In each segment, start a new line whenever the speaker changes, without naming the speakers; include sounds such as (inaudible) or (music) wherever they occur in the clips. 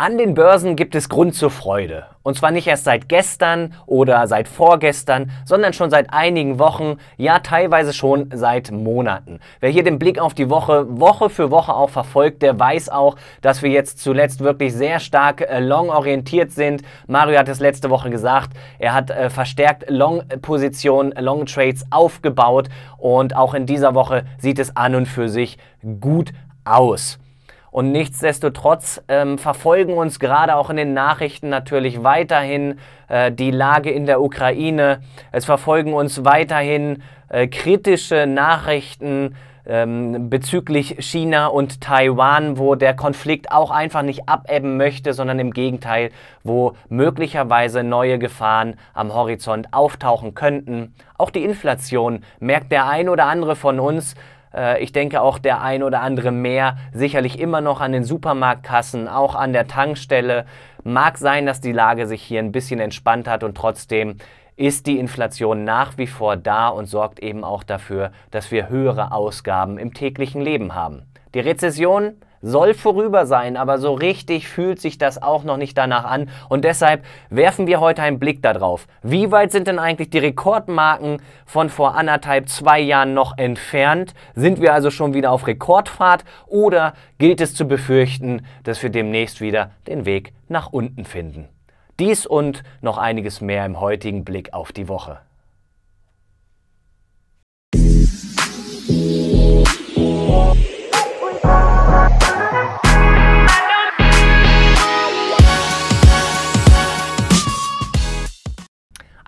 An den Börsen gibt es Grund zur Freude. Und zwar nicht erst seit gestern oder seit vorgestern, sondern schon seit einigen Wochen, ja teilweise schon seit Monaten. Wer hier den Blick auf die Woche Woche für Woche auch verfolgt, der weiß auch, dass wir jetzt zuletzt wirklich sehr stark äh, long orientiert sind. Mario hat es letzte Woche gesagt, er hat äh, verstärkt Long-Positionen, Long-Trades aufgebaut und auch in dieser Woche sieht es an und für sich gut aus. Und nichtsdestotrotz ähm, verfolgen uns gerade auch in den Nachrichten natürlich weiterhin äh, die Lage in der Ukraine. Es verfolgen uns weiterhin äh, kritische Nachrichten ähm, bezüglich China und Taiwan, wo der Konflikt auch einfach nicht abebben möchte, sondern im Gegenteil, wo möglicherweise neue Gefahren am Horizont auftauchen könnten. Auch die Inflation merkt der ein oder andere von uns, äh, ich denke auch der ein oder andere mehr, sicherlich immer noch an den Supermarktkassen, auch an der Tankstelle. Mag sein, dass die Lage sich hier ein bisschen entspannt hat und trotzdem ist die Inflation nach wie vor da und sorgt eben auch dafür, dass wir höhere Ausgaben im täglichen Leben haben. Die Rezession soll vorüber sein, aber so richtig fühlt sich das auch noch nicht danach an. Und deshalb werfen wir heute einen Blick darauf. Wie weit sind denn eigentlich die Rekordmarken von vor anderthalb, zwei Jahren noch entfernt? Sind wir also schon wieder auf Rekordfahrt oder gilt es zu befürchten, dass wir demnächst wieder den Weg nach unten finden? Dies und noch einiges mehr im heutigen Blick auf die Woche.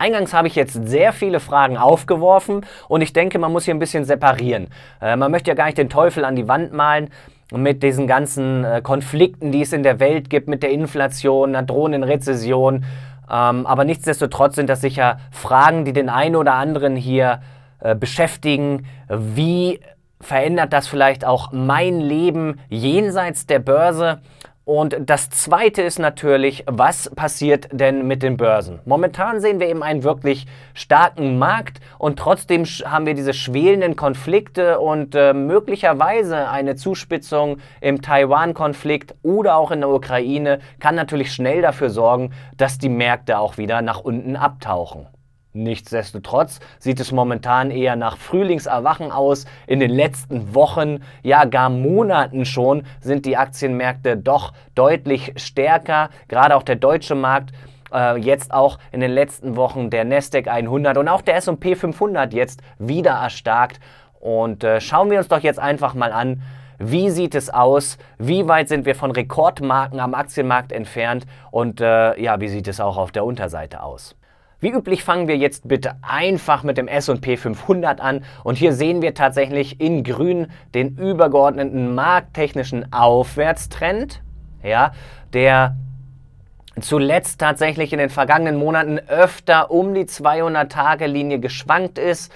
Eingangs habe ich jetzt sehr viele Fragen aufgeworfen und ich denke, man muss hier ein bisschen separieren. Äh, man möchte ja gar nicht den Teufel an die Wand malen mit diesen ganzen äh, Konflikten, die es in der Welt gibt, mit der Inflation, einer drohenden Rezession. Ähm, aber nichtsdestotrotz sind das sicher Fragen, die den einen oder anderen hier äh, beschäftigen. Wie verändert das vielleicht auch mein Leben jenseits der Börse? Und das Zweite ist natürlich, was passiert denn mit den Börsen? Momentan sehen wir eben einen wirklich starken Markt und trotzdem haben wir diese schwelenden Konflikte und äh, möglicherweise eine Zuspitzung im Taiwan-Konflikt oder auch in der Ukraine kann natürlich schnell dafür sorgen, dass die Märkte auch wieder nach unten abtauchen. Nichtsdestotrotz sieht es momentan eher nach Frühlingserwachen aus. In den letzten Wochen, ja gar Monaten schon, sind die Aktienmärkte doch deutlich stärker. Gerade auch der deutsche Markt äh, jetzt auch in den letzten Wochen der Nasdaq 100 und auch der S&P 500 jetzt wieder erstarkt. Und äh, schauen wir uns doch jetzt einfach mal an, wie sieht es aus, wie weit sind wir von Rekordmarken am Aktienmarkt entfernt und äh, ja, wie sieht es auch auf der Unterseite aus. Wie üblich fangen wir jetzt bitte einfach mit dem S&P 500 an und hier sehen wir tatsächlich in grün den übergeordneten markttechnischen Aufwärtstrend, ja, der zuletzt tatsächlich in den vergangenen Monaten öfter um die 200-Tage-Linie geschwankt ist.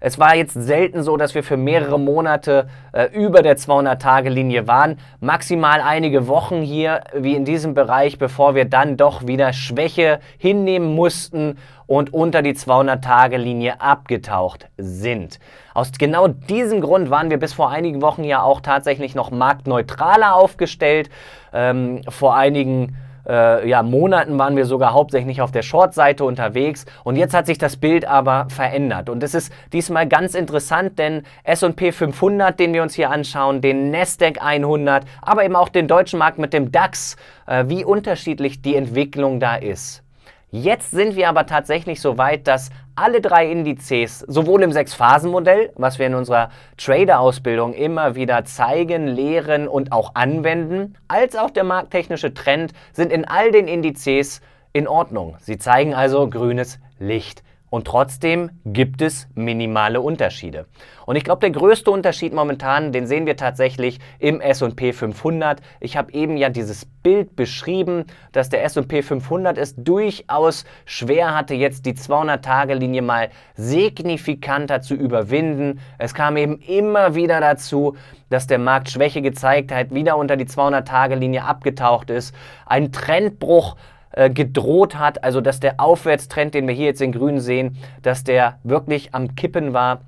Es war jetzt selten so, dass wir für mehrere Monate äh, über der 200-Tage-Linie waren. Maximal einige Wochen hier, wie in diesem Bereich, bevor wir dann doch wieder Schwäche hinnehmen mussten und unter die 200-Tage-Linie abgetaucht sind. Aus genau diesem Grund waren wir bis vor einigen Wochen ja auch tatsächlich noch marktneutraler aufgestellt. Ähm, vor einigen Wochen äh, ja, Monaten waren wir sogar hauptsächlich auf der Short-Seite unterwegs und jetzt hat sich das Bild aber verändert. Und es ist diesmal ganz interessant, denn S&P 500, den wir uns hier anschauen, den Nasdaq 100, aber eben auch den deutschen Markt mit dem DAX, äh, wie unterschiedlich die Entwicklung da ist. Jetzt sind wir aber tatsächlich so weit, dass alle drei Indizes, sowohl im Sechs-Phasen-Modell, was wir in unserer Trader-Ausbildung immer wieder zeigen, lehren und auch anwenden, als auch der markttechnische Trend sind in all den Indizes in Ordnung. Sie zeigen also grünes Licht. Und trotzdem gibt es minimale Unterschiede. Und ich glaube, der größte Unterschied momentan, den sehen wir tatsächlich im S&P 500. Ich habe eben ja dieses Bild beschrieben, dass der S&P 500 es durchaus schwer hatte, jetzt die 200-Tage-Linie mal signifikanter zu überwinden. Es kam eben immer wieder dazu, dass der Markt Schwäche gezeigt hat, wieder unter die 200-Tage-Linie abgetaucht ist. Ein Trendbruch äh, gedroht hat. Also dass der Aufwärtstrend, den wir hier jetzt in Grün sehen, dass der wirklich am Kippen war.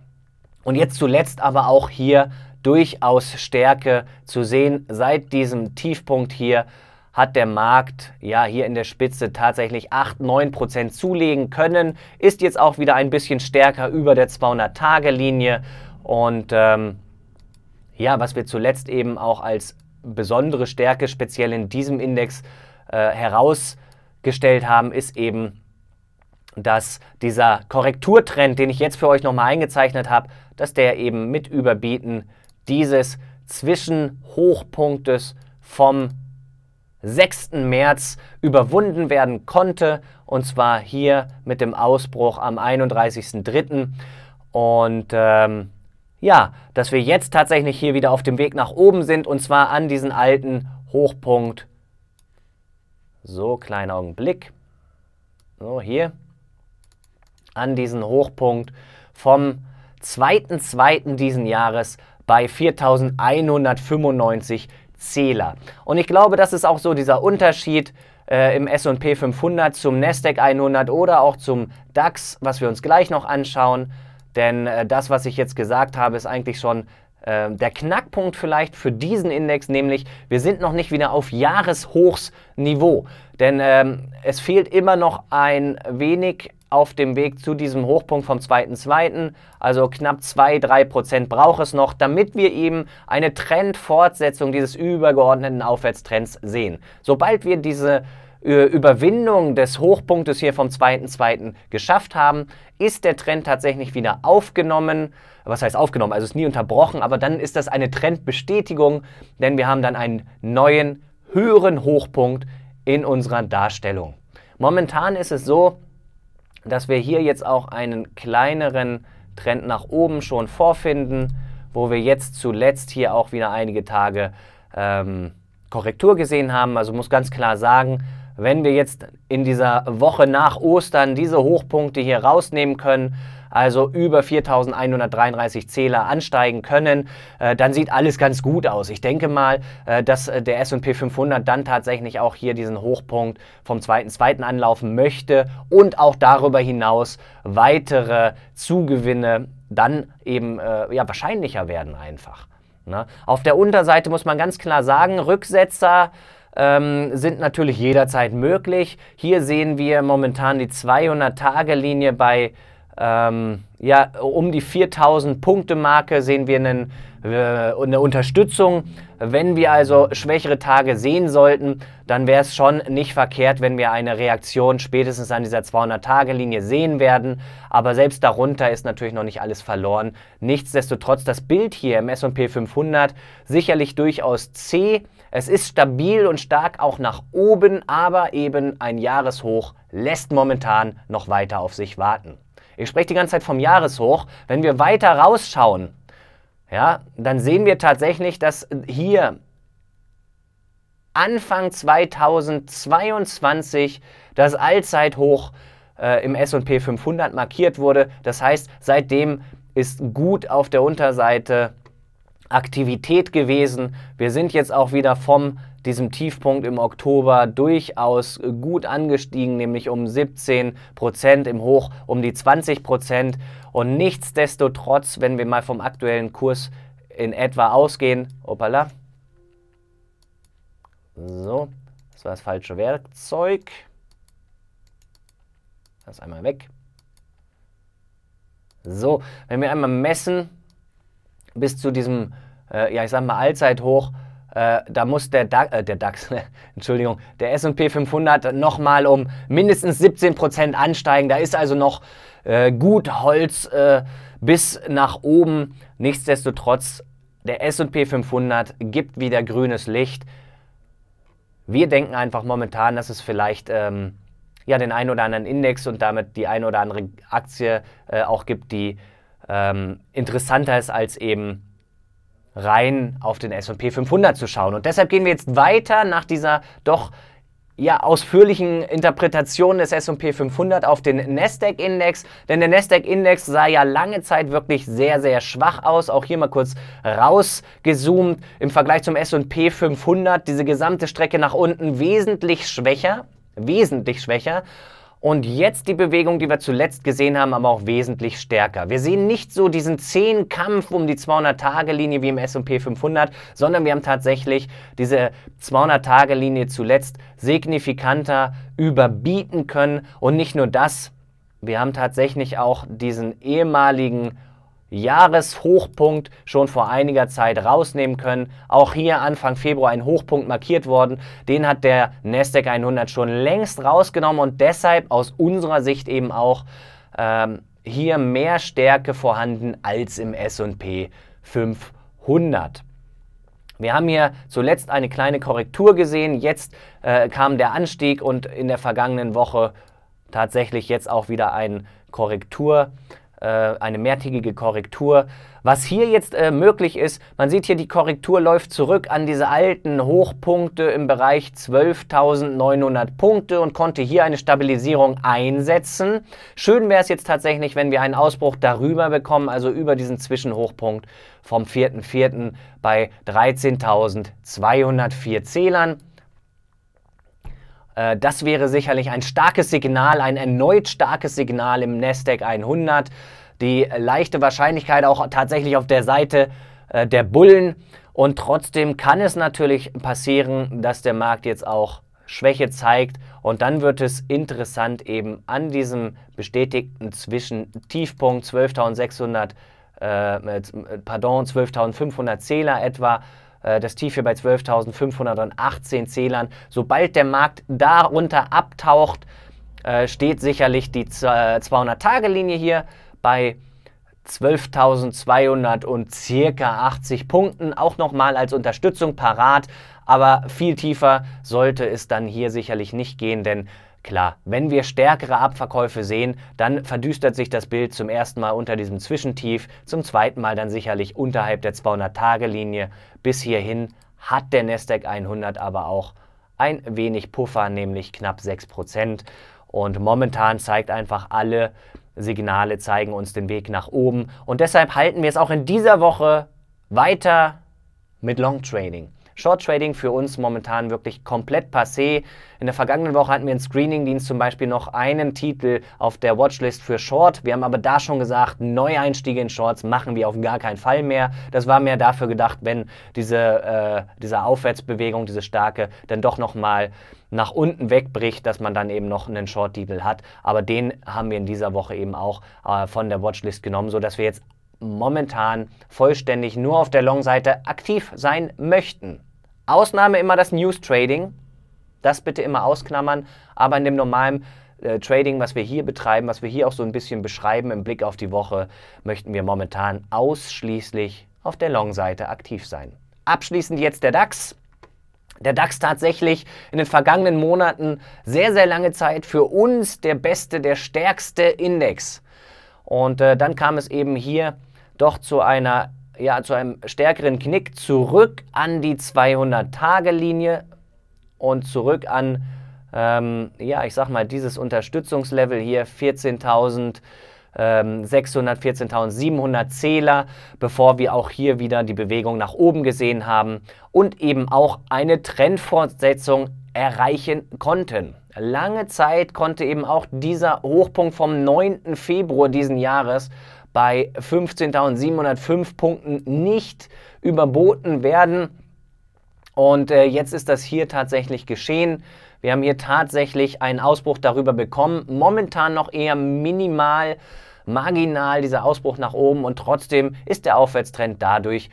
Und jetzt zuletzt aber auch hier durchaus Stärke zu sehen. Seit diesem Tiefpunkt hier hat der Markt ja hier in der Spitze tatsächlich 8, 9 Prozent zulegen können, ist jetzt auch wieder ein bisschen stärker über der 200-Tage-Linie und ähm, ja, was wir zuletzt eben auch als besondere Stärke speziell in diesem Index äh, heraus gestellt haben, ist eben, dass dieser Korrekturtrend, den ich jetzt für euch nochmal eingezeichnet habe, dass der eben mit Überbieten dieses Zwischenhochpunktes vom 6. März überwunden werden konnte. Und zwar hier mit dem Ausbruch am 31.03. Und ähm, ja, dass wir jetzt tatsächlich hier wieder auf dem Weg nach oben sind und zwar an diesen alten Hochpunkt so, kleinen Augenblick. So, hier. An diesen Hochpunkt vom 2.2. diesen Jahres bei 4195 Zähler. Und ich glaube, das ist auch so dieser Unterschied äh, im S&P 500 zum Nasdaq 100 oder auch zum DAX, was wir uns gleich noch anschauen. Denn äh, das, was ich jetzt gesagt habe, ist eigentlich schon ähm, der Knackpunkt vielleicht für diesen Index, nämlich wir sind noch nicht wieder auf Jahreshochsniveau, denn ähm, es fehlt immer noch ein wenig auf dem Weg zu diesem Hochpunkt vom 2.2., also knapp 2-3% braucht es noch, damit wir eben eine Trendfortsetzung dieses übergeordneten Aufwärtstrends sehen. Sobald wir diese äh, Überwindung des Hochpunktes hier vom 2.2. geschafft haben, ist der Trend tatsächlich wieder aufgenommen. Was heißt aufgenommen? Also ist nie unterbrochen, aber dann ist das eine Trendbestätigung, denn wir haben dann einen neuen, höheren Hochpunkt in unserer Darstellung. Momentan ist es so, dass wir hier jetzt auch einen kleineren Trend nach oben schon vorfinden, wo wir jetzt zuletzt hier auch wieder einige Tage ähm, Korrektur gesehen haben. Also muss ganz klar sagen, wenn wir jetzt in dieser Woche nach Ostern diese Hochpunkte hier rausnehmen können, also über 4133 Zähler ansteigen können, äh, dann sieht alles ganz gut aus. Ich denke mal, äh, dass äh, der S&P 500 dann tatsächlich auch hier diesen Hochpunkt vom zweiten, zweiten anlaufen möchte und auch darüber hinaus weitere Zugewinne dann eben äh, ja, wahrscheinlicher werden einfach. Ne? Auf der Unterseite muss man ganz klar sagen, Rücksetzer ähm, sind natürlich jederzeit möglich. Hier sehen wir momentan die 200-Tage-Linie bei ähm, ja, um die 4000 Punkte Marke sehen wir einen äh, eine Unterstützung. Wenn wir also schwächere Tage sehen sollten, dann wäre es schon nicht verkehrt, wenn wir eine Reaktion spätestens an dieser 200-Tage-Linie sehen werden. Aber selbst darunter ist natürlich noch nicht alles verloren. Nichtsdestotrotz das Bild hier im S&P 500 sicherlich durchaus C. Es ist stabil und stark auch nach oben, aber eben ein Jahreshoch lässt momentan noch weiter auf sich warten. Ich spreche die ganze Zeit vom Jahreshoch. Wenn wir weiter rausschauen, ja, dann sehen wir tatsächlich, dass hier Anfang 2022 das Allzeithoch äh, im S&P 500 markiert wurde. Das heißt, seitdem ist gut auf der Unterseite Aktivität gewesen. Wir sind jetzt auch wieder vom diesem Tiefpunkt im Oktober durchaus gut angestiegen, nämlich um 17 Prozent, im Hoch um die 20 Prozent. Und nichtsdestotrotz, wenn wir mal vom aktuellen Kurs in etwa ausgehen, opala, so, das war das falsche Werkzeug. Das einmal weg. So, wenn wir einmal messen bis zu diesem, äh, ja ich sag mal Allzeithoch, äh, da muss der, da äh, der DAX, (laughs) Entschuldigung, der S&P 500 nochmal um mindestens 17% ansteigen. Da ist also noch äh, gut Holz äh, bis nach oben. Nichtsdestotrotz, der S&P 500 gibt wieder grünes Licht. Wir denken einfach momentan, dass es vielleicht ähm, ja, den einen oder anderen Index und damit die eine oder andere Aktie äh, auch gibt, die ähm, interessanter ist als eben rein auf den S&P 500 zu schauen. Und deshalb gehen wir jetzt weiter nach dieser doch ja, ausführlichen Interpretation des S&P 500 auf den Nasdaq-Index, denn der Nasdaq-Index sah ja lange Zeit wirklich sehr, sehr schwach aus. Auch hier mal kurz rausgezoomt im Vergleich zum S&P 500, diese gesamte Strecke nach unten wesentlich schwächer, wesentlich schwächer. Und jetzt die Bewegung, die wir zuletzt gesehen haben, aber auch wesentlich stärker. Wir sehen nicht so diesen zähen Kampf um die 200-Tage-Linie wie im S&P 500, sondern wir haben tatsächlich diese 200-Tage-Linie zuletzt signifikanter überbieten können. Und nicht nur das, wir haben tatsächlich auch diesen ehemaligen Jahreshochpunkt schon vor einiger Zeit rausnehmen können. Auch hier Anfang Februar ein Hochpunkt markiert worden. Den hat der Nasdaq 100 schon längst rausgenommen und deshalb aus unserer Sicht eben auch ähm, hier mehr Stärke vorhanden als im S&P 500. Wir haben hier zuletzt eine kleine Korrektur gesehen. Jetzt äh, kam der Anstieg und in der vergangenen Woche tatsächlich jetzt auch wieder ein Korrektur äh, eine mehrtägige Korrektur. Was hier jetzt äh, möglich ist, man sieht hier, die Korrektur läuft zurück an diese alten Hochpunkte im Bereich 12.900 Punkte und konnte hier eine Stabilisierung einsetzen. Schön wäre es jetzt tatsächlich, wenn wir einen Ausbruch darüber bekommen, also über diesen Zwischenhochpunkt vom 4.4. bei 13.204 Zählern. Äh, das wäre sicherlich ein starkes Signal, ein erneut starkes Signal im Nasdaq 100. Die leichte Wahrscheinlichkeit auch tatsächlich auf der Seite äh, der Bullen. Und trotzdem kann es natürlich passieren, dass der Markt jetzt auch Schwäche zeigt. Und dann wird es interessant eben an diesem bestätigten Zwischentiefpunkt 12.600, äh, äh, pardon, 12.500 Zähler etwa, äh, das Tief hier bei 12.518 Zählern. Sobald der Markt darunter abtaucht, äh, steht sicherlich die 200-Tage-Linie äh, hier bei 12.200 und circa 80 Punkten auch nochmal als Unterstützung parat. Aber viel tiefer sollte es dann hier sicherlich nicht gehen, denn Klar, wenn wir stärkere Abverkäufe sehen, dann verdüstert sich das Bild zum ersten Mal unter diesem Zwischentief, zum zweiten Mal dann sicherlich unterhalb der 200-Tage-Linie. Bis hierhin hat der Nasdaq 100 aber auch ein wenig Puffer, nämlich knapp 6%. Und momentan zeigt einfach alle Signale zeigen uns den Weg nach oben. Und deshalb halten wir es auch in dieser Woche weiter mit Long Trading. Short Trading für uns momentan wirklich komplett passé. In der vergangenen Woche hatten wir in Screening-Dienst zum Beispiel noch einen Titel auf der Watchlist für Short. Wir haben aber da schon gesagt, Neueinstiege in Shorts machen wir auf gar keinen Fall mehr. Das war mehr dafür gedacht, wenn diese, äh, diese Aufwärtsbewegung, diese starke, dann doch nochmal nach unten wegbricht, dass man dann eben noch einen Short-Titel hat. Aber den haben wir in dieser Woche eben auch äh, von der Watchlist genommen, sodass wir jetzt momentan vollständig nur auf der Long-Seite aktiv sein möchten. Ausnahme immer das News Trading. Das bitte immer ausklammern. Aber in dem normalen äh, Trading, was wir hier betreiben, was wir hier auch so ein bisschen beschreiben im Blick auf die Woche, möchten wir momentan ausschließlich auf der Long-Seite aktiv sein. Abschließend jetzt der DAX. Der DAX tatsächlich in den vergangenen Monaten sehr, sehr lange Zeit für uns der beste, der stärkste Index. Und äh, dann kam es eben hier doch zu einer ja zu einem stärkeren Knick zurück an die 200-Tage-Linie und zurück an, ähm, ja, ich sag mal, dieses Unterstützungslevel hier 14.000. 600, 14.700 Zähler, bevor wir auch hier wieder die Bewegung nach oben gesehen haben und eben auch eine Trendfortsetzung erreichen konnten. Lange Zeit konnte eben auch dieser Hochpunkt vom 9. Februar diesen Jahres bei 15.705 Punkten nicht überboten werden. Und äh, jetzt ist das hier tatsächlich geschehen. Wir haben hier tatsächlich einen Ausbruch darüber bekommen. Momentan noch eher minimal, marginal dieser Ausbruch nach oben und trotzdem ist der Aufwärtstrend dadurch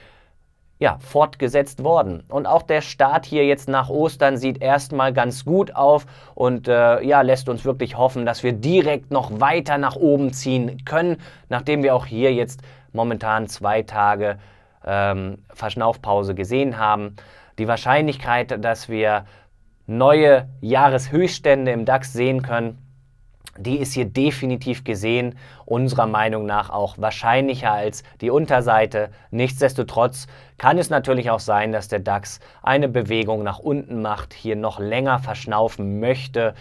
ja, fortgesetzt worden. Und auch der Start hier jetzt nach Ostern sieht erstmal ganz gut auf und äh, ja, lässt uns wirklich hoffen, dass wir direkt noch weiter nach oben ziehen können, nachdem wir auch hier jetzt momentan zwei Tage ähm, Verschnaufpause gesehen haben. Die Wahrscheinlichkeit, dass wir neue Jahreshöchststände im DAX sehen können, die ist hier definitiv gesehen, unserer Meinung nach auch wahrscheinlicher als die Unterseite. Nichtsdestotrotz kann es natürlich auch sein, dass der DAX eine Bewegung nach unten macht, hier noch länger verschnaufen möchte.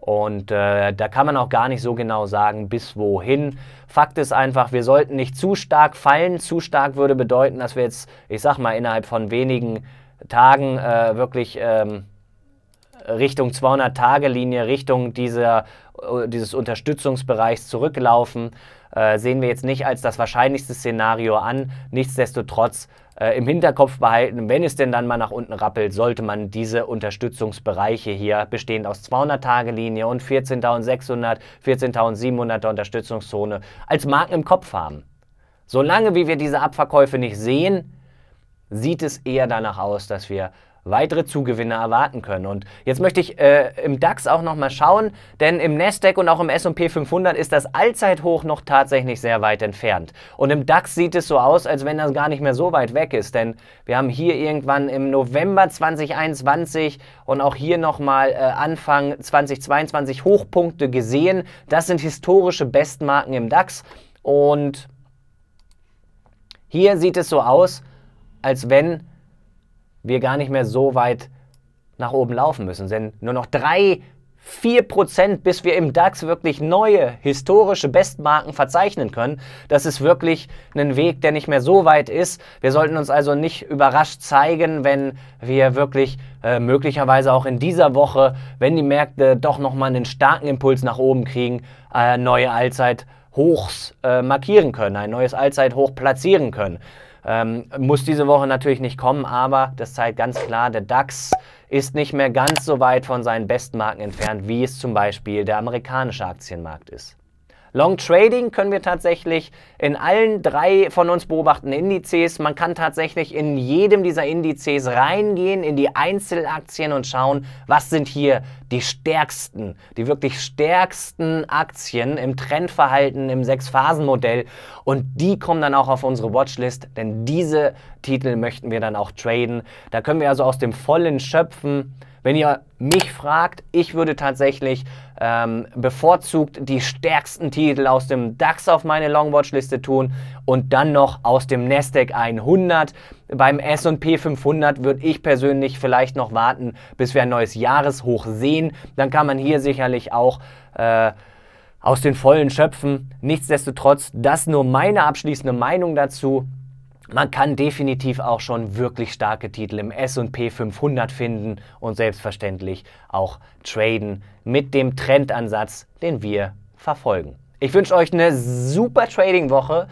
Und äh, da kann man auch gar nicht so genau sagen, bis wohin. Fakt ist einfach, wir sollten nicht zu stark fallen. Zu stark würde bedeuten, dass wir jetzt, ich sag mal, innerhalb von wenigen Tagen äh, wirklich ähm, Richtung 200-Tage-Linie, Richtung dieser äh, dieses Unterstützungsbereichs zurücklaufen, äh, sehen wir jetzt nicht als das wahrscheinlichste Szenario an. Nichtsdestotrotz äh, im Hinterkopf behalten, wenn es denn dann mal nach unten rappelt, sollte man diese Unterstützungsbereiche hier, bestehend aus 200-Tage-Linie und 14.600, 14.700er Unterstützungszone, als Marken im Kopf haben. Solange wie wir diese Abverkäufe nicht sehen, sieht es eher danach aus, dass wir weitere Zugewinne erwarten können. Und jetzt möchte ich äh, im DAX auch nochmal schauen, denn im Nasdaq und auch im S&P 500 ist das Allzeithoch noch tatsächlich sehr weit entfernt. Und im DAX sieht es so aus, als wenn das gar nicht mehr so weit weg ist, denn wir haben hier irgendwann im November 2021 und auch hier nochmal äh, Anfang 2022 Hochpunkte gesehen. Das sind historische Bestmarken im DAX und hier sieht es so aus, als wenn wir gar nicht mehr so weit nach oben laufen müssen. Denn nur noch 3, 4%, Prozent, bis wir im DAX wirklich neue historische Bestmarken verzeichnen können. Das ist wirklich ein Weg, der nicht mehr so weit ist. Wir sollten uns also nicht überrascht zeigen, wenn wir wirklich äh, möglicherweise auch in dieser Woche, wenn die Märkte doch nochmal einen starken Impuls nach oben kriegen, äh, neue Allzeithochs äh, markieren können, ein neues Allzeithoch platzieren können. Ähm, muss diese Woche natürlich nicht kommen, aber das zeigt ganz klar, der DAX ist nicht mehr ganz so weit von seinen Bestmarken entfernt, wie es zum Beispiel der amerikanische Aktienmarkt ist. Long Trading können wir tatsächlich in allen drei von uns beobachten Indizes, man kann tatsächlich in jedem dieser Indizes reingehen in die Einzelaktien und schauen, was sind hier die stärksten, die wirklich stärksten Aktien im Trendverhalten, im Sechs-Phasen-Modell und die kommen dann auch auf unsere Watchlist, denn diese Titel möchten wir dann auch traden. Da können wir also aus dem Vollen schöpfen. Wenn ihr mich fragt, ich würde tatsächlich ähm, bevorzugt die stärksten Titel aus dem DAX auf meine Longwatch-Liste tun und dann noch aus dem Nasdaq 100. Beim S&P 500 würde ich persönlich vielleicht noch warten, bis wir ein neues Jahreshoch sehen. Dann kann man hier sicherlich auch äh, aus den vollen schöpfen. Nichtsdestotrotz, das nur meine abschließende Meinung dazu. Man kann definitiv auch schon wirklich starke Titel im S&P 500 finden und selbstverständlich auch traden mit dem Trendansatz, den wir verfolgen. Ich wünsche euch eine super Trading-Woche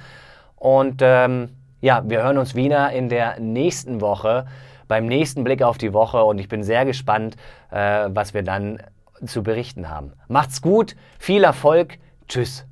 und ähm, ja, wir hören uns wieder in der nächsten Woche beim nächsten Blick auf die Woche und ich bin sehr gespannt, äh, was wir dann zu berichten haben. Macht's gut, viel Erfolg, tschüss.